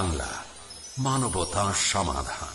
বাংলা মানবতা সমাধান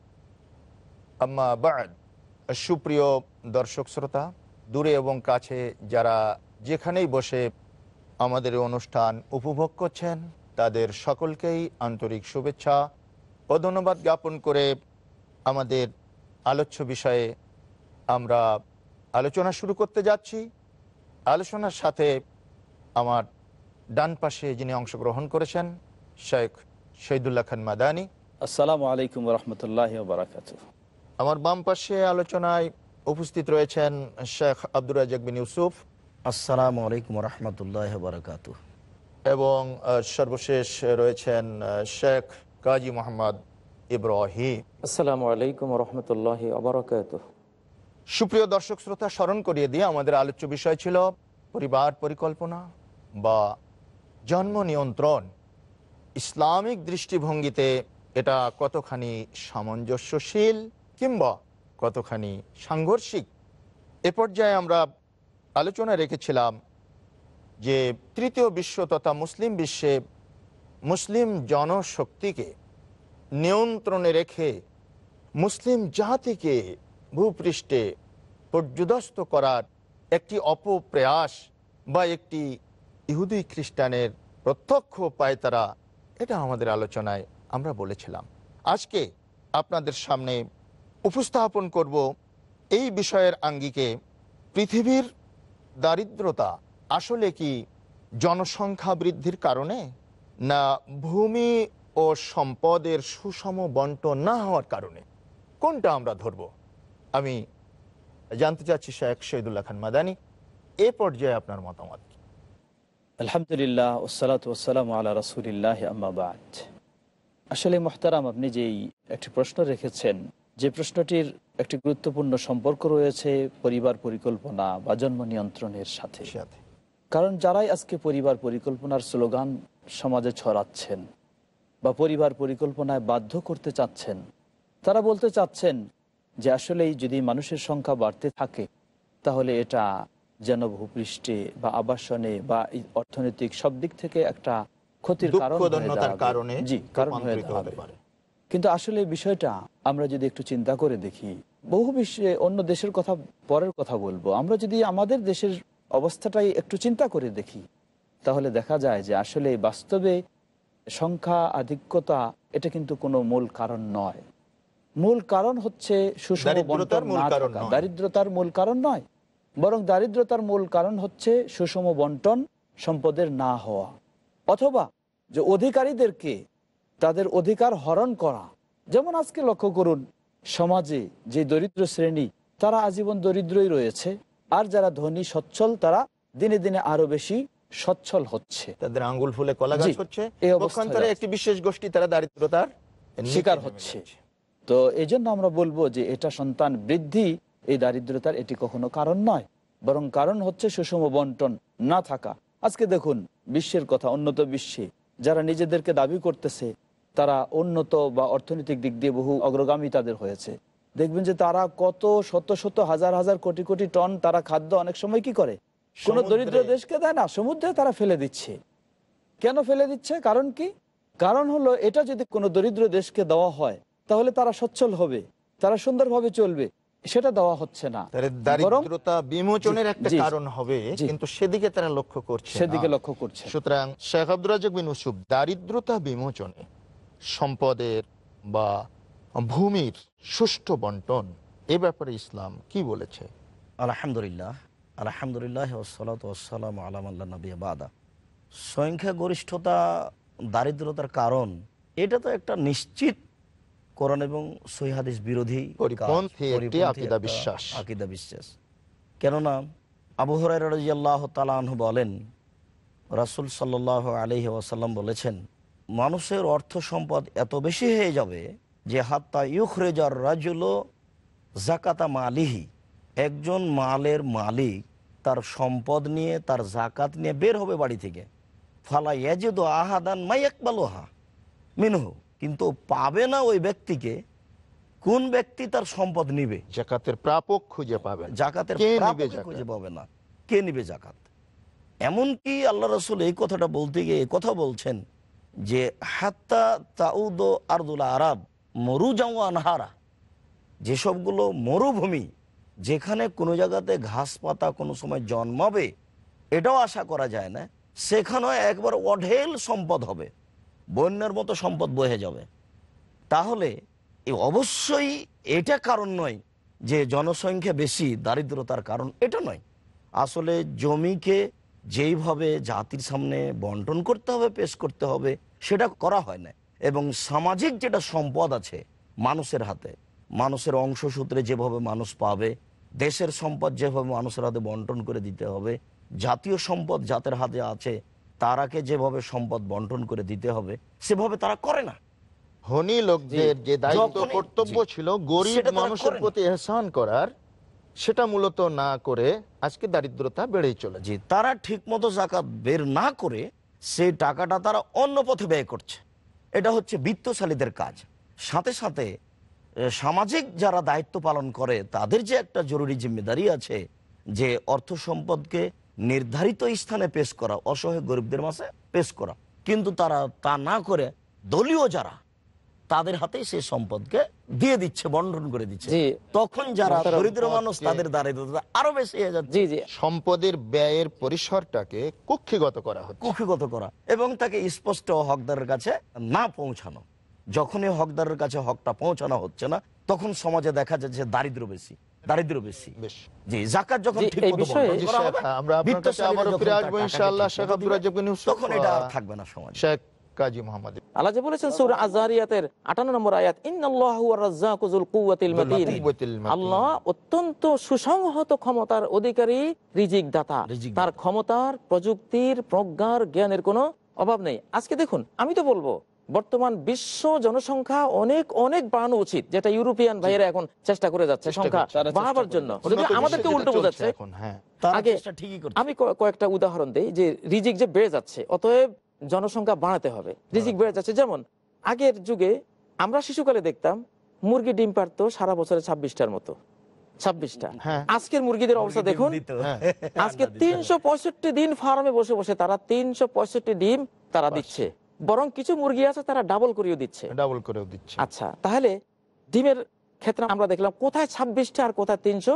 আম্মা সুপ্রিয় দর্শক শ্রোতা দূরে এবং কাছে যারা যেখানেই বসে আমাদের অনুষ্ঠান উপভোগ করছেন তাদের সকলকেই আন্তরিক শুভেচ্ছা ও ধন্যবাদ জ্ঞাপন করে আমাদের আলোচ্য বিষয়ে আমরা আলোচনা শুরু করতে যাচ্ছি আলোচনার সাথে আমার ডান পাশে যিনি অংশগ্রহণ করেছেন শেখ শহীদুল্লাহ খান মাদানি আসসালামু আলাইকুম রহমতুল্লাহ বারাকাতুহ আমার বাম পাশে আলোচনায় উপস্থিত রয়েছেন শেখ আব্দুর বিন ইউসুফ আসসালামু আলাইকুম রহমতুল্লাহ বারকাত এবং সর্বশেষ রয়েছেন শেখ কাজী মোহাম্মদ ইব্রাহিম আসসালাম আলাইকুম রহমতুল্লাহ আবরকাত সুপ্রিয় দর্শক শ্রোতা স্মরণ করিয়ে দিয়ে আমাদের আলোচ্য বিষয় ছিল পরিবার পরিকল্পনা বা জন্ম নিয়ন্ত্রণ ইসলামিক দৃষ্টিভঙ্গিতে এটা কতখানি সামঞ্জস্যশীল কিংবা কতখানি সাংঘর্ষিক এ পর্যায়ে আমরা আলোচনা রেখেছিলাম যে তৃতীয় বিশ্ব তথা মুসলিম বিশ্বে মুসলিম জনশক্তিকে নিয়ন্ত্রণে রেখে মুসলিম জাতিকে ভূপৃষ্ঠে পর্যদস্ত করার একটি অপপ্রয়াস বা একটি ইহুদি খ্রিস্টানের প্রত্যক্ষ পায় তারা এটা আমাদের আলোচনায় আমরা বলেছিলাম আজকে আপনাদের সামনে উপস্থাপন করব এই বিষয়ের আঙ্গিকে পৃথিবীর দারিদ্রতা আসলে কি জনসংখ্যা বৃদ্ধির কারণে না ভূমি ও সম্পদের সুষম বন্টন না হওয়ার কারণে কোনটা আমরা ধরব আমি জানতে চাচ্ছি শেখ শহীদুল্লাহ খান মাদানি এ পর্যায়ে আপনার মতামত আলহামদুলিল্লাহ ওসালাতাম আল্লাহ রসুলিল্লাহ আম্মাবাদ আসলে মোহতারাম আপনি যেই একটি প্রশ্ন রেখেছেন যে প্রশ্নটির একটি গুরুত্বপূর্ণ সম্পর্ক রয়েছে পরিবার পরিকল্পনা বা জন্ম নিয়ন্ত্রণের সাথে কারণ যারাই আজকে পরিবার পরিকল্পনার স্লোগান সমাজে ছড়াচ্ছেন বা পরিবার পরিকল্পনায় বাধ্য করতে চাচ্ছেন তারা বলতে চাচ্ছেন যে আসলেই যদি মানুষের সংখ্যা বাড়তে থাকে তাহলে এটা যেন ভূপৃষ্ঠে বা আবাসনে বা অর্থনৈতিক সব দিক থেকে একটা ক্ষতির কারণ জি কারণ হয়ে দাঁড়াতে কিন্তু আসলে বিষয়টা আমরা যদি একটু চিন্তা করে দেখি বহু বিশ্বে অন্য দেশের কথা পরের কথা বলবো আমরা যদি আমাদের দেশের অবস্থাটাই একটু চিন্তা করে দেখি তাহলে দেখা যায় যে আসলে বাস্তবে সংখ্যা আধিক্যতা এটা কিন্তু কোনো মূল কারণ নয় মূল কারণ হচ্ছে দারিদ্রতার মূল কারণ নয় বরং দারিদ্রতার মূল কারণ হচ্ছে সুষম বন্টন সম্পদের না হওয়া অথবা যে অধিকারীদেরকে তাদের অধিকার হরণ করা যেমন আজকে লক্ষ্য করুন সমাজে যে দরিদ্র শ্রেণী তারা আজীবন দরিদ্রই রয়েছে আর যারা ধনী সচ্ছল তারা দিনে দিনে আরো বেশি সচ্ছল হচ্ছে তাদের আঙ্গুল ফুলে কলা হচ্ছে এই অবস্থান্তরে একটি বিশেষ গোষ্ঠী তারা দারিদ্রতার শিকার হচ্ছে তো এই আমরা বলবো যে এটা সন্তান বৃদ্ধি এই দারিদ্রতার এটি কখনো কারণ নয় বরং কারণ হচ্ছে সুষম বন্টন না থাকা আজকে দেখুন বিশ্বের কথা উন্নত বিশ্বে যারা নিজেদেরকে দাবি করতেছে তারা উন্নত বা অর্থনৈতিক দিক দিয়ে বহু অগ্রগামী তাদের হয়েছে দেখবেন যে তারা কত শত শত হাজার হাজার কোটি কোটি টন তারা খাদ্য অনেক সময় কি করে কোন দরিদ্র দেশকে দেয় না সমুদ্রে তারা ফেলে দিচ্ছে কেন ফেলে দিচ্ছে কারণ কি কারণ হলো এটা যদি কোনো দরিদ্র দেশকে দেওয়া হয় তাহলে তারা সচ্ছল হবে তারা সুন্দরভাবে চলবে সেটা দেওয়া হচ্ছে না দারিদ্রতা বিমোচনের একটা কারণ হবে কিন্তু সেদিকে তারা লক্ষ্য করছে সেদিকে লক্ষ্য করছে সুতরাং শেখ আব্দুল রাজক বিন দারিদ্রতা বিমোচনে সম্পদের বা ভূমির সুষ্ঠু বন্টন এ ব্যাপারে ইসলাম কি বলেছে আলহামদুলিল্লাহ আলহামদুলিল্লাহ ওসলাত ওসালাম আলামাল্লা নবী বাদা সংখ্যাগরিষ্ঠতা দারিদ্রতার কারণ এটা তো একটা নিশ্চিত করণ এবং সহিহাদিস বিরোধী আকিদা বিশ্বাস কেননা আবহরাই রাজিয়াল্লাহ তালাহ বলেন রাসুল সাল্লাহ আলহি ওয়াসাল্লাম বলেছেন মানুষের অর্থ সম্পদ এত বেশি হয়ে যাবে যে হাত্তা ইউখরেজার রাজুল জাকাতা মালিহি একজন মালের মালিক তার সম্পদ নিয়ে তার জাকাত নিয়ে বের হবে বাড়ি থেকে ফালা ইয়াজেদ আহাদান মাই একবালোহা মিনহ কিন্তু পাবে না ওই ব্যক্তিকে কোন ব্যক্তি তার সম্পদ নিবে জাকাতের প্রাপক খুঁজে পাবে জাকাতের খুঁজে পাবে না কে নিবে জাকাত এমনকি আল্লাহ রসুল এই কথাটা বলতে গিয়ে কথা বলছেন যে হাত্তা তাউদ আরদুল আরব মরু জাওয়া নাহারা যেসবগুলো মরুভূমি যেখানে কোনো জায়গাতে ঘাস পাতা কোনো সময় জন্মাবে এটাও আশা করা যায় না সেখানেও একবার অঢেল সম্পদ হবে বন্যার মতো সম্পদ বয়ে যাবে তাহলে অবশ্যই এটা কারণ নয় যে জনসংখ্যা বেশি দারিদ্রতার কারণ এটা নয় আসলে জমিকে যেইভাবে জাতির সামনে বন্টন করতে হবে পেশ করতে হবে সেটা করা হয় না এবং সামাজিক যেটা সম্পদ আছে মানুষের হাতে মানুষের অংশ সূত্রে যেভাবে মানুষ পাবে দেশের সম্পদ যেভাবে মানুষের হাতে বন্টন করে দিতে হবে জাতীয় সম্পদ যাদের হাতে আছে তারাকে যেভাবে সম্পদ বন্টন করে দিতে হবে সেভাবে তারা করে না হনি লোকদের যে দায়িত্ব কর্তব্য ছিল গরিব মানুষের প্রতি এহসান করার সেটা মূলত না করে আজকে দারিদ্রতা বেড়েই চলেছে জি তারা ঠিকমতো জাকাত বের না করে সেই টাকাটা তারা অন্য পথে ব্যয় করছে এটা হচ্ছে বিত্তশালীদের কাজ সাথে সাথে সামাজিক যারা দায়িত্ব পালন করে তাদের যে একটা জরুরি জিম্মেদারি আছে যে অর্থ সম্পদকে নির্ধারিত স্থানে পেশ করা অসহায় গরিবদের মাসে পেশ করা কিন্তু তারা তা না করে দলীয় যারা তাদের হাতে সে সম্পদকে দিয়ে দিচ্ছে বন্ধন করে দিচ্ছে তখন যারা দরিদ্র মানুষ তাদের দারিদ্রতা আরো বেশি হয়ে যাচ্ছে সম্পদের ব্যয়ের পরিসরটাকে কক্ষিগত করা হচ্ছে কক্ষিগত করা এবং তাকে স্পষ্ট হকদারের কাছে না পৌঁছানো যখনই হকদারের কাছে হকটা পৌঁছানো হচ্ছে না তখন সমাজে দেখা যাচ্ছে দারিদ্র বেশি দারিদ্র বেশি জি জাকাত যখন ঠিক মতো আমরা আপনার কাছে ফিরে আসব ইনশাআল্লাহ শেখ আব্দুর রাজ্জাক বিন ইউসুফ তখন এটা থাকবে না সমাজে শেখ কাজী মোহাম্মদ আল্লাহ যে বলেছেন আজারিয়াতের আটান্ন নম্বর আয়াত আল্লাহ অত্যন্ত সুসংহত ক্ষমতার অধিকারী রিজিক দাতা তার ক্ষমতার প্রযুক্তির প্রজ্ঞার জ্ঞানের কোনো অভাব নেই আজকে দেখুন আমি তো বলবো বর্তমান বিশ্ব জনসংখ্যা অনেক অনেক বাড়ানো উচিত যেটা ইউরোপিয়ান ভাইয়েরা এখন চেষ্টা করে যাচ্ছে সংখ্যা বাড়াবার জন্য আমাদেরকে উল্টো বোঝাচ্ছে হ্যাঁ। আগে আমি কয়েকটা উদাহরণ দিই যে রিজিক যে বেড়ে যাচ্ছে অতএব জনসংখ্যা বাড়াতে হবে রিজিক বেড়ে যাচ্ছে যেমন আগের যুগে আমরা শিশুকালে দেখতাম মুরগি ডিম পারত সারা বছরে ছাব্বিশটার মতো ছাব্বিশটা হ্যাঁ। আজকের মুরগিদের অবস্থা দেখুন হ্যাঁ। হ্যাঁ, আজকে তিনশো দিন ফার্মে বসে বসে তারা তিনশো ডিম তারা দিচ্ছে বরং কিছু মুরগি আছে তারা ডাবল করেও দিচ্ছে ডাবল করেও দিচ্ছে আচ্ছা তাহলে ডিমের ক্ষেত্রে আমরা দেখলাম কোথায় ছাব্বিশটা আর কোথায় তিনশো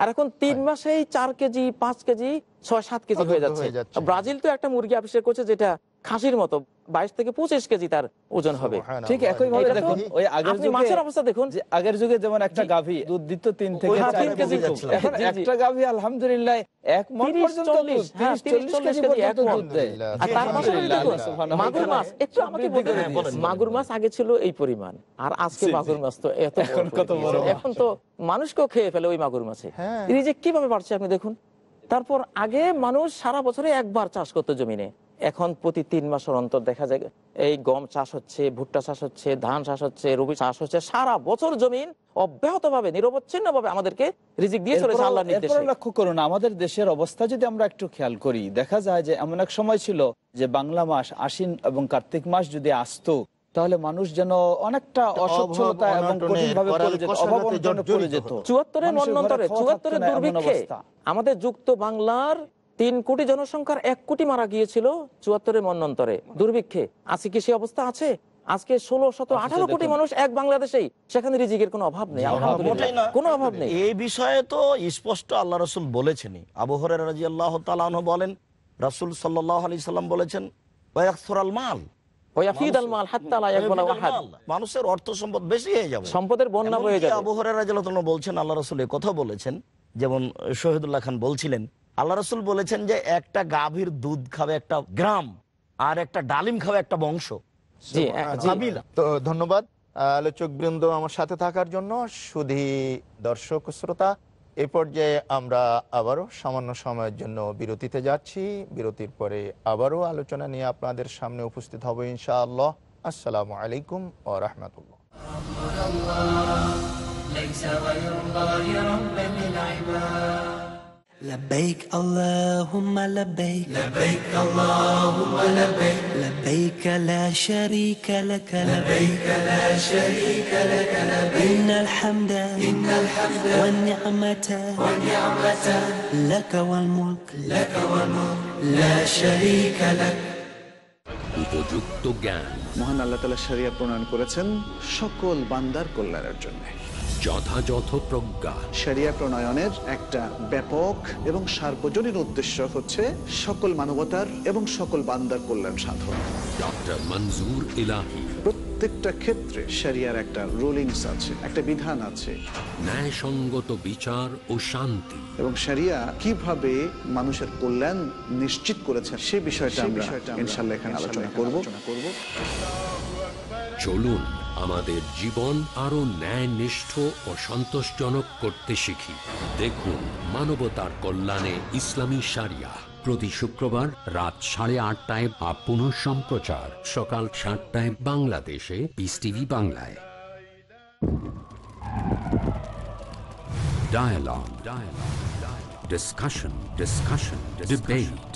আর এখন তিন হ্যাঁ। মাসেই চার কেজি পাঁচ কেজি ছয় সাত কেজি হয়ে যাচ্ছে ব্রাজিল তো একটা মুরগি আবিষ্কার করছে যেটা খাসির মতো বাইশ থেকে পঁচিশ কেজি তার ওজন হবে ঠিক একই ভাবে দেখুন ওই আগের মাছের অবস্থা দেখুন যে আগের যুগে যেমন একটা গাভী দুধ দিত তিন থেকে একটা গাভী আলহামদুলিল্লাহ মাগুর মাছ মাগুর মাছ আগে ছিল এই পরিমাণ আর আজকে মাগুর মাছ তো এত এখন তো মানুষকেও খেয়ে ফেলে ওই মাগুর মাছে হ্যাঁ। এই যে কিভাবে বাড়ছে আপনি দেখুন তারপর আগে মানুষ সারা বছরে একবার চাষ করতো জমিনে এখন প্রতি তিন মাসের অন্তর দেখা যায় এই গম চাষ হচ্ছে ভুট্টা চাষ হচ্ছে ধান চাষ হচ্ছে রবি চাষ হচ্ছে সারা বছর জমিন অব্যাহত ভাবে নিরবচ্ছিন্ন ভাবে আমাদেরকে রিজিক দিয়ে চলেছে আল্লাহ নির্দেশে লক্ষ্য করুন আমাদের দেশের অবস্থা যদি আমরা একটু খেয়াল করি দেখা যায় যে এমন এক সময় ছিল যে বাংলা মাস আশ্বিন এবং কার্তিক মাস যদি আসতো তাহলে মানুষ যেন অনেকটা অসচ্ছলতা এবং কঠিনভাবে চুয়াত্তরের মন্বন্তরে চুয়াত্তরের দুর্ভিক্ষে আমাদের যুক্ত বাংলার তিন কোটি জনসংখ্যার এক কোটি মারা গিয়েছিল চুয়াত্তরের মন্নন্তরে দুর্ভিক্ষে আজকে কি সেই অবস্থা আছে আজকে ষোলো শত আঠারো কোটি মানুষ এক বাংলাদেশেই সেখানে রিজিকের কোনো অভাব নেই কোনো অভাব নেই এই বিষয়ে তো স্পষ্ট আল্লাহ রসুল বলেছেনই আবহরের রাজি আল্লাহ বলেন রাসুল সাল্লাহ আলি সাল্লাম বলেছেন মাল আল্লাহ রসুল কথা বলেছেন যেমন শহীদুল্লাহ খান বলছিলেন আল্লাহ রসুল বলেছেন যে একটা গাভীর দুধ খাবে একটা গ্রাম আর একটা ডালিম খাবে একটা বংশ হ্যাঁ, তো ধন্যবাদ আলোচক বৃন্দ আমার সাথে থাকার জন্য সুধি দর্শক শ্রোতা এ পর্যায়ে আমরা আবারও সামান্য সময়ের জন্য বিরতিতে যাচ্ছি বিরতির পরে আবারও আলোচনা নিয়ে আপনাদের সামনে উপস্থিত হব ইনশাআল্লাহ আসসালামু আলাইকুম ও রহমতুল্লাহ ليس غير الله رب العباد لبيك اللهم لبيك لبيك اللهم لبيك لبيك لا شريك لك لبيك لا شريك لك لبيك إن الحمد إن الحمد والنعمة والنعمة لك والملك لك والملك لا شريك لك উপযুক্ত জ্ঞান মহান আল্লাহ তালা শরিয়া প্রণয়ন করেছেন সকল বান্দার কল্যাণের জন্য যথাযথ প্রজ্ঞা সেরিয়া প্রণয়নের একটা ব্যাপক এবং সার্বজনীন উদ্দেশ্য হচ্ছে সকল মানবতার এবং সকল বান্দার কল্যাণ সাধন ডক্টর মঞ্জুর ইলাহি প্রত্যেকটা ক্ষেত্রে একটা আছে একটা বিধান আছে বিচার ও শান্তি এবং কিভাবে মানুষের কল্যাণ নিশ্চিত করেছে সে বিষয়টা আমরা ইনশাল্লাহ এখানে আলোচনা চলুন আমাদের জীবন আরো ন্যায় নিষ্ঠ ও সন্তোষজনক করতে শিখি দেখুন মানবতার কল্যাণে ইসলামী সারিয়া প্রতি শুক্রবার রাত সাড়ে আটটায় বা পুনঃ সম্প্রচার সকাল সাতটায় বাংলাদেশে বিস টিভি বাংলায় dialogue dialogue Discussion. Discussion. Discussion. Debate.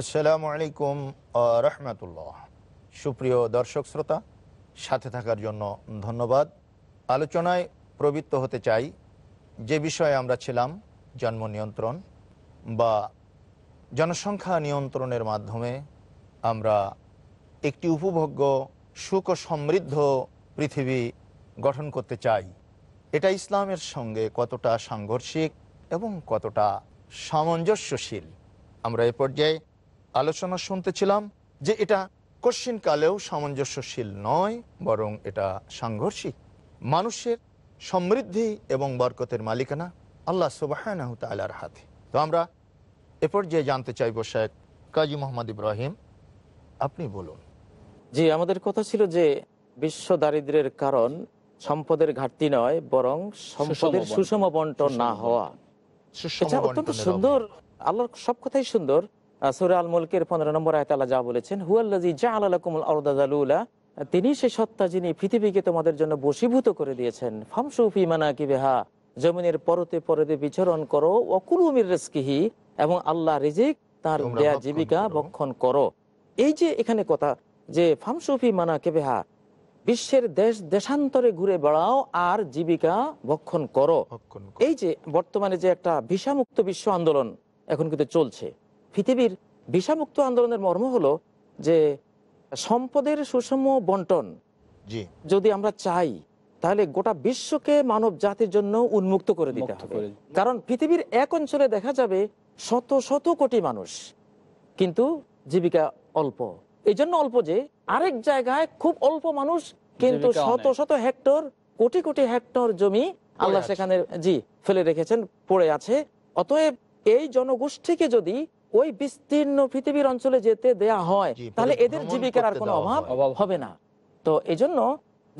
আসসালামু আলাইকুম রহমতুল্লাহ সুপ্রিয় দর্শক শ্রোতা সাথে থাকার জন্য ধন্যবাদ আলোচনায় প্রবৃত্ত হতে চাই যে বিষয়ে আমরা ছিলাম জন্ম নিয়ন্ত্রণ বা জনসংখ্যা নিয়ন্ত্রণের মাধ্যমে আমরা একটি উপভোগ্য সুখ ও সমৃদ্ধ পৃথিবী গঠন করতে চাই এটা ইসলামের সঙ্গে কতটা সাংঘর্ষিক এবং কতটা সামঞ্জস্যশীল আমরা এ পর্যায়ে আলোচনা শুনতেছিলাম যে এটা কালেও সামঞ্জস্যশীল নয় বরং এটা সাংঘর্ষিক মানুষের সমৃদ্ধি এবং বরকতের মালিকানা আল্লাহ সুবাহ আলার হাতে তো আমরা এ পর্যায়ে জানতে চাইব শেখ কাজী মোহাম্মদ ইব্রাহিম আপনি বলুন জি আমাদের কথা ছিল যে বিশ্ব দারিদ্রের কারণ সম্পদের ঘাটতি নয় বরং সম্পদের সুষম বন্টন না হওয়া অত্যন্ত সুন্দর আল্লাহর সব কথাই সুন্দর সুরাল মুলকের পনেরো নম্বর আয়তালা যা বলেছেন হুয়াল্লাজি জা আলাকুমুল আরদাদুল্লাহ তিনি সে সত্তা যিনি পৃথিবীকে তোমাদের জন্য বসীভূত করে দিয়েছেন ফামসুফি মানা কি বেহা জমিনের পরতে পরতে বিচরণ করো অকুলুমির রেস্কিহি এবং আল্লাহ রিজিক তার দেয়া জীবিকা বক্ষণ করো এই যে এখানে কথা যে ফামসুফি মানা কে বেহা বিশ্বের দেশ দেশান্তরে ঘুরে বেড়াও আর জীবিকা বক্ষণ করো এই যে বর্তমানে যে একটা ভিসামুক্ত বিশ্ব আন্দোলন এখন কিন্তু চলছে পৃথিবীর বিষামুক্ত আন্দোলনের মর্ম হলো যে সম্পদের সুষম বন্টন যদি আমরা চাই তাহলে গোটা বিশ্বকে মানব জাতির জন্য উন্মুক্ত করে দিতে হবে কারণ পৃথিবীর এক অঞ্চলে দেখা যাবে শত শত কোটি মানুষ কিন্তু জীবিকা অল্প এই জন্য অল্প যে আরেক জায়গায় খুব অল্প মানুষ কিন্তু শত শত হেক্টর কোটি কোটি হেক্টর জমি আল্লাহ সেখানে জি ফেলে রেখেছেন পড়ে আছে অতএব এই জনগোষ্ঠীকে যদি ওই বিস্তীর্ণ পৃথিবীর অঞ্চলে যেতে দেয়া হয় তাহলে এদের জীবিকার আর কোনো অভাব অভাব হবে না তো এজন্য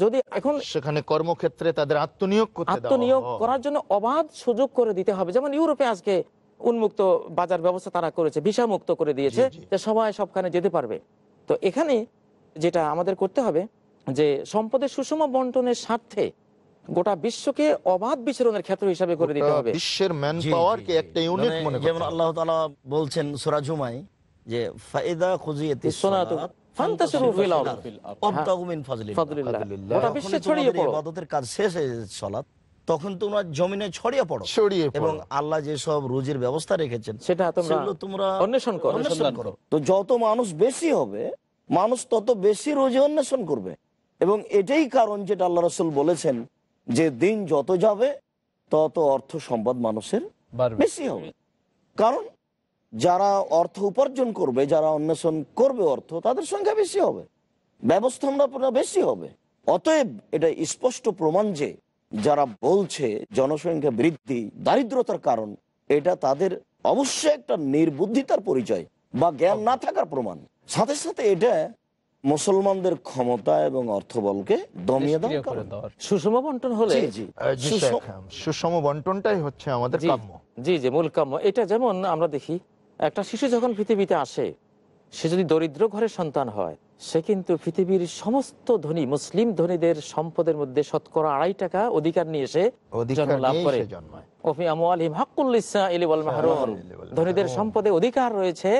যদি এখন সেখানে কর্মক্ষেত্রে তাদের আত্মনিয়োগ আত্মনিয়োগ করার জন্য অবাধ সুযোগ করে দিতে হবে যেমন ইউরোপে আজকে উন্মুক্ত বাজার ব্যবস্থা তারা করেছে ভিসা মুক্ত করে দিয়েছে যে সবাই সবখানে যেতে পারবে তো এখানে যেটা আমাদের করতে হবে যে সম্পদের সুষম বন্টনের স্বার্থে গোটা বিশ্বকে অবাধ বিচরণের ক্ষেত্র হিসাবে করে দিতে হবে বিশ্বের ম্যান পাওয়ার কে একটা ইউনিট মানে মনে যেমন আল্লাহ তাআলা বলছেন সূরা জুমায় যে ফাইদা খুজিয়াতিস সালাত ফান্তাসিরু ফিল আরদ ওয়াবতাগু হ্যাঁ। মিন ফাযলিল্লাহ গোটা বিশ্বে ছড়িয়ে পড়ো ইবাদতের কাজ শেষ হয়ে যায় সালাত তখন তোমরা জমিনে ছড়িয়ে পড়ো ছড়িয়ে পড়ো এবং আল্লাহ যে সব রুজির ব্যবস্থা রেখেছেন সেটা তোমরা তোমরা অন্বেষণ করো অনুসন্ধান করো তো যত মানুষ বেশি হবে মানুষ তত বেশি রোজে অন্বেষণ করবে এবং এটাই কারণ যেটা আল্লাহ রাসূল বলেছেন যে দিন যত যাবে তত অর্থ সম্পদ মানুষের বেশি হবে কারণ যারা অর্থ উপার্জন করবে যারা অন্বেষণ করবে অর্থ তাদের সংখ্যা বেশি হবে ব্যবস্থাপনা বেশি হবে অতএব এটা স্পষ্ট প্রমাণ যে যারা বলছে জনসংখ্যা বৃদ্ধি দারিদ্রতার কারণ এটা তাদের অবশ্যই একটা নির্বুদ্ধিতার পরিচয় বা জ্ঞান না থাকার প্রমাণ সাথে সাথে এটা মুসলমানদের ক্ষমতা এবং অর্থবলকে দমিয়ে সুষম বন্টন হলে সুষম বন্টনটাই হচ্ছে আমাদের জি মূল কাম্য এটা যেমন আমরা দেখি একটা শিশু যখন পৃথিবীতে আসে সে যদি দরিদ্র ঘরের সন্তান হয় সে কিন্তু পৃথিবীর সমস্ত ধনী মুসলিম ধনীদের সম্পদের মধ্যে শতকরা আড়াই টাকা অধিকার নিয়ে এসে লাভ করে ধনীদের সম্পদে অধিকার রয়েছে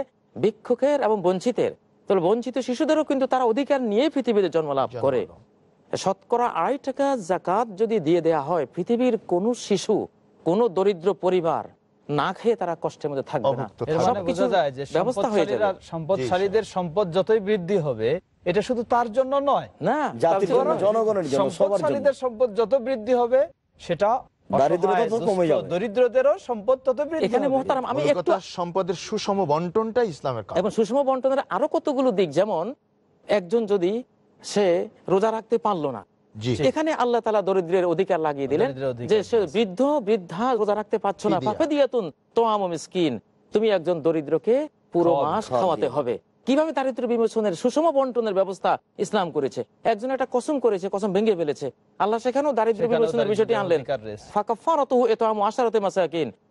ভিক্ষুকের এবং বঞ্চিতের তাহলে বঞ্চিত শিশুদেরও কিন্তু তারা অধিকার নিয়ে পৃথিবীতে জন্ম লাভ করে শতকরা আড়াই টাকা জাকাত যদি দিয়ে দেয়া হয় পৃথিবীর কোন শিশু কোন দরিদ্র পরিবার না খেয়ে তারা কষ্টের মধ্যে থাকবে মানে সম্পদশালীদের সম্পদ যতই বৃদ্ধি হবে এটা শুধু তার জন্য নয় না জনগণের সম্পদ যত বৃদ্ধি হবে সেটা এখানে একজন যদি সে রোজা রাখতে পারলো না আল্লাহ তালা দরিদ্রের অধিকার লাগিয়ে দিলেন যে সে বৃদ্ধ বৃদ্ধা রোজা রাখতে পারছো না তুমি একজন দরিদ্রকে পুরো মাস খাওয়াতে হবে কিভাবে দারিদ্র বিমোচনের সুষম বন্টনের ব্যবস্থা ইসলাম করেছে একজন একটা কসম করেছে কসম ভেঙে ফেলেছে আল্লাহ সেখানেও দারিদ্র বিমোচনের বিষয়টি আনলেন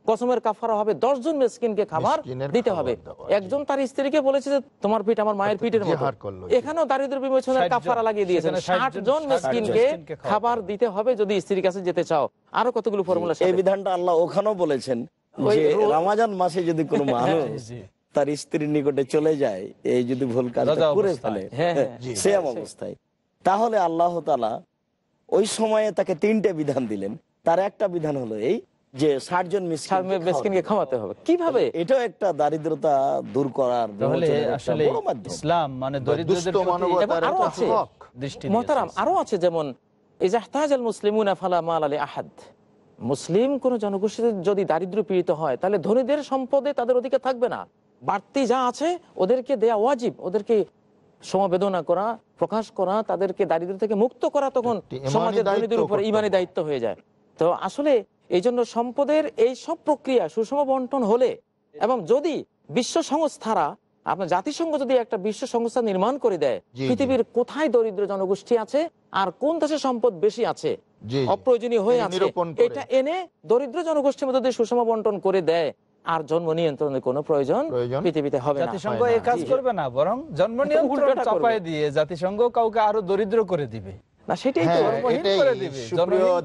কসমের কাফারা হবে দশজন মেসকিনকে খাবার দিতে হবে একজন তার স্ত্রীকে বলেছে যে তোমার পিঠ আমার মায়ের পিঠের এখানেও দারিদ্র বিমোচনের কাফারা লাগিয়ে দিয়েছেন ষাট জন মেসকিনকে খাবার দিতে হবে যদি স্ত্রীর কাছে যেতে চাও আরো কতগুলো ফর্মুলা এই বিধানটা আল্লাহ ওখানেও বলেছেন যে রামাজান মাসে যদি কোনো হ্যাঁ, মানুষ তার স্ত্রীর নিকটে চলে যায় এই যদি ভুল কাজ করে ফেলে হ্যাঁ, হ্যাঁ। হ্যাঁ, সেম অবস্থায় তাহলে আল্লাহ তালা ওই সময়ে তাকে তিনটে বিধান দিলেন তার একটা বিধান হলো এই যে ষাট জন খাওয়াতে হবে কিভাবে এটাও একটা দারিদ্রতা দূর করার ইসলাম মানে মহতারাম আরো আছে যেমন মুসলিম কোন জনগোষ্ঠী যদি দারিদ্র পীড়িত হয় তাহলে ধনীদের সম্পদে তাদের অধিকার থাকবে না বাড়তি যা আছে ওদেরকে দেয়া ওয়াজিব ওদেরকে সমবেদনা করা প্রকাশ করা তাদেরকে দারিদ্র থেকে মুক্ত করা তখন সমাজের দারিদ্রের উপরে ইমানে দায়িত্ব হয়ে যায় তো আসলে এই জন্য সম্পদের এই সব প্রক্রিয়া সুষম বন্টন হলে এবং যদি বিশ্ব সংস্থারা আপনার জাতিসংঘ যদি একটা বিশ্ব সংস্থা নির্মাণ করে দেয় পৃথিবীর কোথায় দরিদ্র জনগোষ্ঠী আছে আর কোন দেশে সম্পদ বেশি আছে অপ্রয়োজনীয় হয়ে আছে এটা এনে দরিদ্র জনগোষ্ঠীর মধ্যে সুষম বন্টন করে দেয় আর জন্ম নিয়ন্ত্রণের কোন প্রয়োজন পৃথিবীতে হবে জাতিসংঘ এই কাজ করবে না বরং জন্ম নিয়ন্ত্রণ চাপায় দিয়ে জাতিসংঘ কাউকে আরো দরিদ্র করে দিবে না সেটাই তো হ্যাঁ, করে দিবে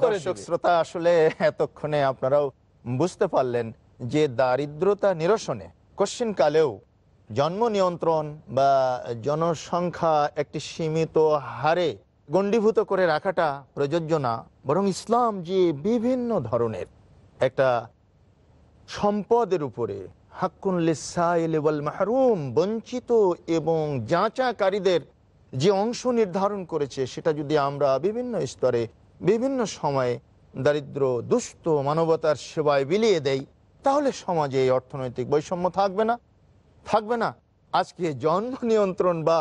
দর্শক শ্রোতা আসলে এতক্ষণে আপনারাও বুঝতে পারলেন যে দারিদ্রতা নিরসনে কোশ্চিন কালেও জন্ম নিয়ন্ত্রণ বা জনসংখ্যা একটি সীমিত হারে গণ্ডীভূত করে রাখাটা প্রযোজ্য না বরং ইসলাম যে বিভিন্ন ধরনের একটা সম্পদের উপরে হাক্কুন মাহরুম বঞ্চিত এবং যাচাকারীদের যে অংশ নির্ধারণ করেছে সেটা যদি আমরা বিভিন্ন স্তরে বিভিন্ন সময়ে দারিদ্র দুস্থ মানবতার সেবায় বিলিয়ে দেই তাহলে সমাজে এই অর্থনৈতিক বৈষম্য থাকবে না থাকবে না আজকে জন্ম নিয়ন্ত্রণ বা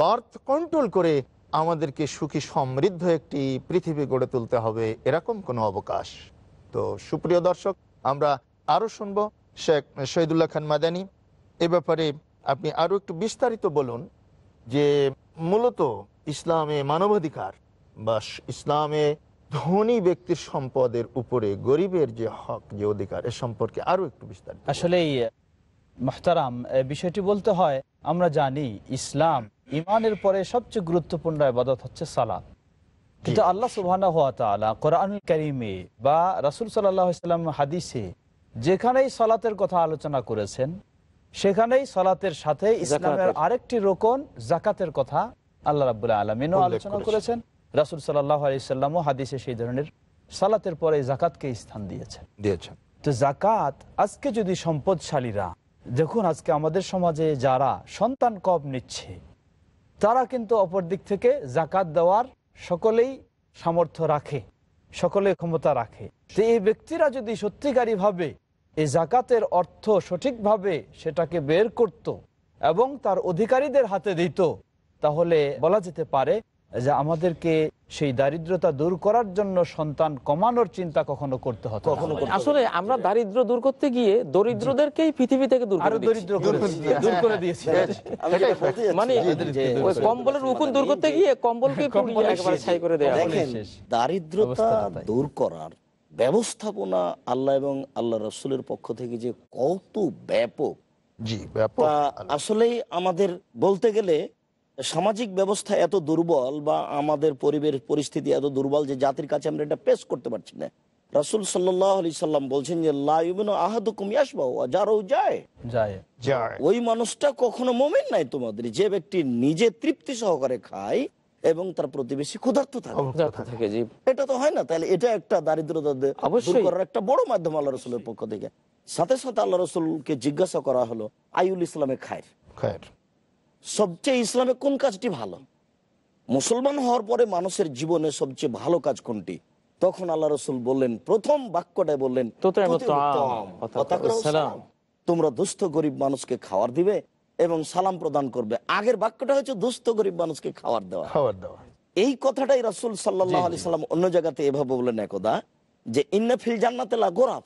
বার্থ কন্ট্রোল করে আমাদেরকে সুখী সমৃদ্ধ একটি পৃথিবী গড়ে তুলতে হবে এরকম কোনো অবকাশ তো সুপ্রিয় দর্শক আমরা আরও শুনব শেখ শহীদুল্লাহ খান মাদানি এ ব্যাপারে আপনি আরও একটু বিস্তারিত বলুন যে মূলত ইসলামে মানবাধিকার বা ইসলামে ধনী ব্যক্তির সম্পদের উপরে গরিবের যে হক যে অধিকার এ সম্পর্কে আরও একটু বিস্তারিত আসলে মাহতারাম বিষয়টি বলতে হয় আমরা জানি ইসলাম ইমানের পরে সবচেয়ে গুরুত্বপূর্ণ আবাদত হচ্ছে সালাদ কিন্তু আল্লাহ সুবাহ কোরআন করিমে বা রাসুল সাল্লাহ ইসলাম হাদিসে যেখানেই সলাতের কথা আলোচনা করেছেন সেখানেই সলাতের সাথে ইসলামের আরেকটি রোকন জাকাতের কথা আল্লাহ রাবুল্লাহ আলমিনও আলোচনা করেছেন রাসুল সাল্লাহ হাদিসে সেই ধরনের সালাতের পরে জাকাতকে স্থান দিয়েছেন দিয়েছেন তো জাকাত আজকে যদি সম্পদশালীরা দেখুন আজকে আমাদের সমাজে যারা সন্তান কব নিচ্ছে তারা কিন্তু অপর দিক থেকে জাকাত দেওয়ার সকলেই সামর্থ্য রাখে সকলে ক্ষমতা রাখে তো এই ব্যক্তিরা যদি সত্যিকারী ভাবে এই জাকাতের অর্থ সঠিকভাবে সেটাকে বের করত এবং তার অধিকারীদের হাতে দিত তাহলে বলা যেতে পারে যে আমাদেরকে সেই দারিদ্রতা দূর করার জন্য সন্তান কমানোর চিন্তা কখনো করতে হতো আসলে আমরা দারিদ্র দূর করতে গিয়ে দরিদ্রদেরকেই পৃথিবী থেকে দূর করে দিয়েছি হ্যাঁ, হ্যাঁ, হ্যাঁ। মানে কম্বলের উকুন দূর করতে গিয়ে কম্বলকে দারিদ্রতা দূর করার ব্যবস্থাপনা আল্লাহ এবং আল্লাহ রসুলের পক্ষ থেকে যে কত ব্যাপক জি আসলে আমাদের বলতে গেলে সামাজিক ব্যবস্থা এত দুর্বল বা আমাদের পরিবেশ পরিস্থিতি এত দুর্বল যে জাতির কাছে আমরা এটা পেশ করতে পারছি না রাসুল সাল্লাহ সাল্লাম বলছেন যে ওই মানুষটা কখনো মোমেন নাই তোমাদের যে ব্যক্তি নিজে তৃপ্তি সহকারে খায় এবং তার প্রতিবেশী ক্ষুধার্ত থাকে এটা তো হয় না তাহলে এটা একটা দারিদ্রতা একটা বড় মাধ্যম আল্লাহ রসুলের পক্ষ থেকে সাথে সাথে আল্লাহ রসুলকে জিজ্ঞাসা করা হলো আইউল ইসলামে খায়ের খায়ের সবচেয়ে ইসলামে কোন কাজটি ভালো মুসলমান হওয়ার পরে মানুষের জীবনে সবচেয়ে ভালো কাজ কোনটি তখন আল্লাহ রসুল বললেন প্রথম বাক্যটাই বললেন তোমরা দুস্থ গরিব মানুষকে খাওয়ার দিবে এবং সালাম প্রদান করবে আগের বাক্যটা হচ্ছে দুস্থ গরিব মানুষকে খাওয়ার দেওয়া খাওয়ার দেওয়া এই কথাটাই রাসুল সাল্লাহ আলি সাল্লাম অন্য জায়গাতে এভাবে বললেন একদা যে ইন্নাফিল জান্নাতে লা গোরাফ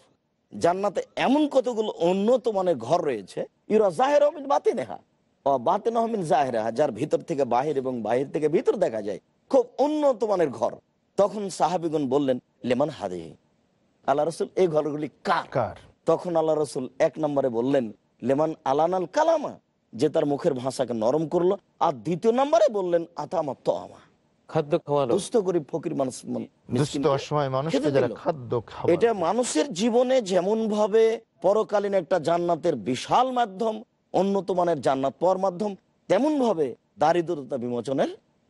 জান্নাতে এমন কতগুলো উন্নত মানের ঘর রয়েছে ইউরা জাহের অমিন বাতিনেহা ও বাতিন অহমিন জাহেরাহা যার ভিতর থেকে বাহির এবং বাহির থেকে ভিতর দেখা যায় খুব উন্নত মানের ঘর তখন সাহাবিগুন বললেন লেমান হাদে আল্লাহ রসুল এই ঘরগুলি কার তখন আল্লাহ রসুল এক নম্বরে বললেন লেমান আলানাল কালামা যে তার মুখের ভাষাকে নরম করলো আর দ্বিতীয় নম্বরে বললেন আতামা তো আমা এটা মানুষের জীবনে যেমন ভাবে পরকালীন একটা জান্নাতের বিশাল মাধ্যম উন্নত মানের জান্নাত মাধ্যম তেমন ভাবে দারিদ্রতা বিমোচনের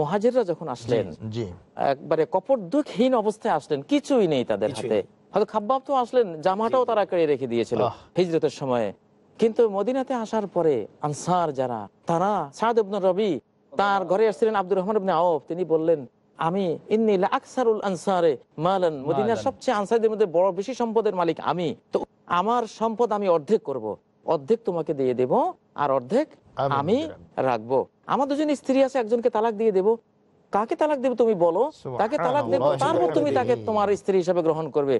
মহাজিররা যখন আসলেন একবারে কপট দুঃখহীন অবস্থায় আসলেন কিছুই নেই তাদের হাতে হয়তো খাব্বাব তো আসলেন জামাটাও তারা কেড়ে রেখে দিয়েছিল হিজরতের সময়ে কিন্তু মদিনাতে আসার পরে আনসার যারা তারা সাদ রবি তার ঘরে আসছিলেন আব্দুর রহমান আওফ তিনি বললেন আমি সবচেয়ে বড় বেশি সম্পদের মালিক আমি তো আমার সম্পদ আমি অর্ধেক করব। অর্ধেক তোমাকে দিয়ে দেব আর অর্ধেক আমি রাখবো আমার দুজন স্ত্রী আছে একজনকে তালাক দিয়ে দেব কাকে তালাক দেবে তুমি বলো তাকে তালাক দেবো তারপর তুমি তাকে তোমার স্ত্রী গ্রহণ করবে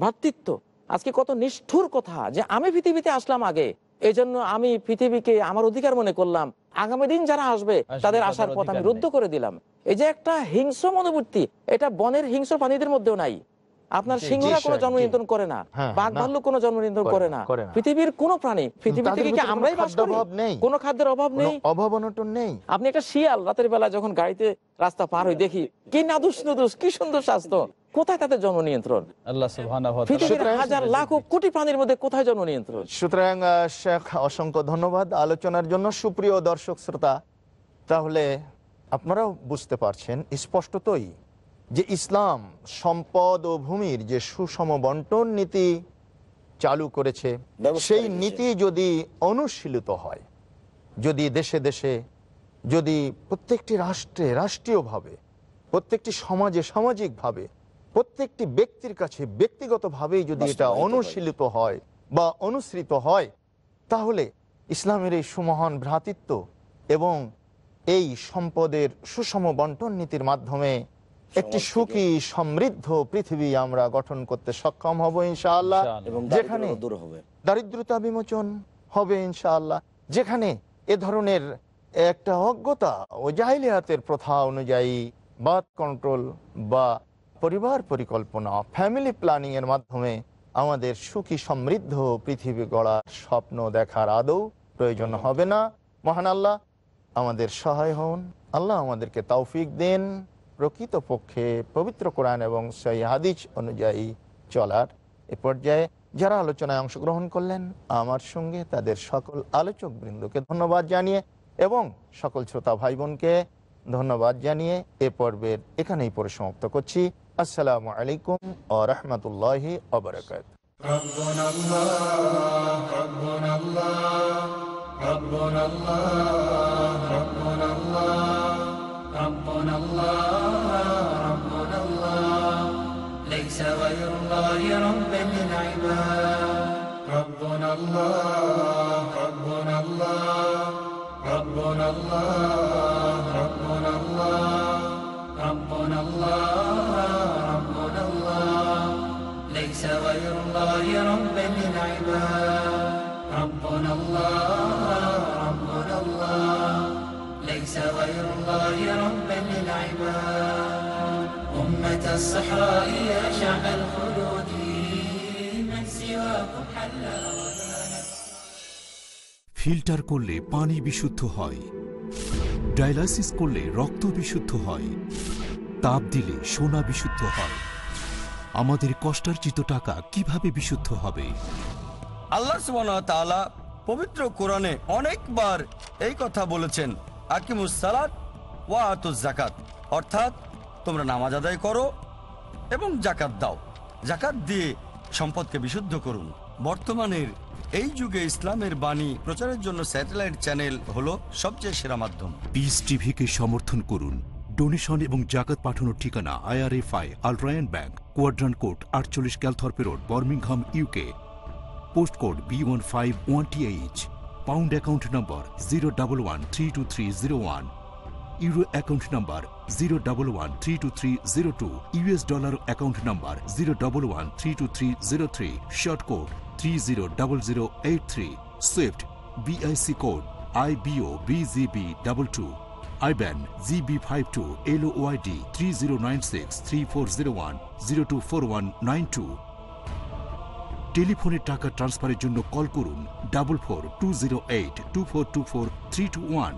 ভ্রাতৃত্ব আজকে কত নিষ্ঠুর কথা যে আমি পৃথিবীতে আসলাম আগে এই জন্য আমি পৃথিবীকে আমার অধিকার মনে করলাম আগামী দিন যারা আসবে তাদের আসার পথ আমি রুদ্ধ করে দিলাম এই যে একটা হিংস্র মনোবৃত্তি এটা বনের হিংস্র প্রাণীদের মধ্যেও নাই আপনার সিংহরা কোন জন্ম নিয়ন্ত্রণ করে না হ্যাঁ, বাঘ ভাল্লু কোন জন্ম নিয়ন্ত্রণ করে না পৃথিবীর কোন প্রাণী পৃথিবী থেকে কি আমরাই বাস করি খাদ্যের অভাব নেই অভাব অনটন নেই আপনি একটা শিয়াল রাতের বেলা যখন গাড়িতে রাস্তা পার হই দেখি কি নাদুস নুদুস কি সুন্দর স্বাস্থ্য কোথায় তাদের জন্ম নিয়ন্ত্রণ হাজার লাখ কোটি প্রাণীর মধ্যে কোথায় জন্ম নিয়ন্ত্রণ সুতরাং শেখ অসংখ্য ধন্যবাদ আলোচনার জন্য সুপ্রিয় দর্শক শ্রোতা তাহলে আপনারাও বুঝতে পারছেন স্পষ্টতই যে ইসলাম সম্পদ ও ভূমির যে সুষম বন্টন নীতি চালু করেছে সেই নীতি যদি অনুশীলিত হয় যদি দেশে দেশে যদি প্রত্যেকটি রাষ্ট্রে রাষ্ট্রীয়ভাবে প্রত্যেকটি সমাজে সামাজিকভাবে প্রত্যেকটি ব্যক্তির কাছে ব্যক্তিগতভাবেই যদি এটা অনুশীলিত হয় বা অনুসৃত হয় তাহলে ইসলামের এই সুমহান ভ্রাতৃত্ব এবং এই সম্পদের সুষম বন্টন নীতির মাধ্যমে একটি সুখী সমৃদ্ধ পৃথিবী আমরা গঠন করতে সক্ষম হব ইনশাআল্লাহ যেখানে দারিদ্রতা বিমোচন হবে ইনশাআল্লাহ যেখানে এ ধরনের একটা অজ্ঞতা ও জাহিলিয়াতের প্রথা অনুযায়ী বাদ কন্ট্রোল বা পরিবার পরিকল্পনা ফ্যামিলি প্ল্যানিং এর মাধ্যমে আমাদের সুখী সমৃদ্ধ পৃথিবী গড়ার স্বপ্ন দেখার আদৌ প্রয়োজন হবে না মহান আল্লাহ আমাদের সহায় হন আল্লাহ আমাদেরকে তৌফিক দেন প্রকৃতপক্ষে পবিত্র কোরআন এবং হাদিস অনুযায়ী চলার এ পর্যায়ে যারা আলোচনায় অংশগ্রহণ করলেন আমার সঙ্গে তাদের সকল আলোচক বৃন্দকে ধন্যবাদ জানিয়ে এবং সকল শ্রোতা ভাই বোনকে ধন্যবাদ জানিয়ে এ পর্বের এখানেই সমাপ্ত করছি আসসালামু আলাইকুম ও রহমতুল্লাহ অবরাকাত ربنا الله ربنا الله ليس غير الله رب العباد ربنا الله ربنا الله ربنا الله ربنا الله ربنا الله ربنا الله ليس غير الله رب العباد غير الله ربا للعباد أمة الصحراء يا شعب الخلود من سواكم حل ফিল্টার করলে পানি বিশুদ্ধ হয় ডায়ালাসিস করলে রক্ত বিশুদ্ধ হয় তাপ দিলে সোনা বিশুদ্ধ হয় আমাদের কষ্টার্জিত টাকা কিভাবে বিশুদ্ধ হবে আল্লাহ সুবান পবিত্র কোরআনে অনেকবার এই কথা বলেছেন আকিমুসালাত ওয়া আতুজ জাকাত অর্থাৎ তোমরা নামাজ আদায় করো এবং জাকাত দাও জাকাত দিয়ে সম্পদকে বিশুদ্ধ করুন বর্তমানের এই যুগে ইসলামের বাণী প্রচারের জন্য স্যাটেলাইট চ্যানেল হলো সবচেয়ে সেরা মাধ্যম পিস সমর্থন করুন ডোনেশন এবং জাকাত পাঠানোর ঠিকানা I IRFI Al Rayan bank Quadrant court আটচল্লিশ Calthorpe road Birmingham UK post code B one five one T H pound account number zero double one three two three zero one euro account number zero double one three two three zero two US dollar account number zero double one three two three zero three short code three zero double zero eight three swift BIC code I bio B G B double two IBAN G B five two L Y D three zero nine six three four zero one zero two four one nine two টেলিফোনে টাকা ট্রান্সফারের জন্য call করুন double four two zero eight two four two four three two one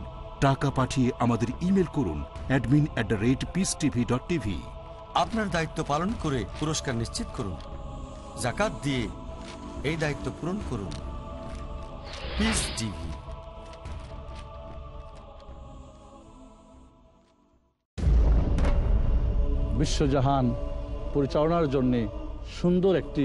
টাকা পাঠিয়ে আমাদের email করুন admin at the rate peace TV dot TV আপনার দায়িত্ব পালন করে পুরস্কার নিশ্চিত করুন জাকাত দিয়ে এই দায়িত্ব পূরণ করুন পিস টিভি বিশ্বজাহান পরিচালনার জন্যে সুন্দর একটি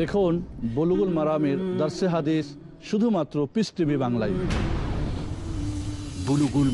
দেখুন বলুগুল মারামের দার্সে হাদিস শুধুমাত্র পিস টিভি বাংলায় বুলুগুল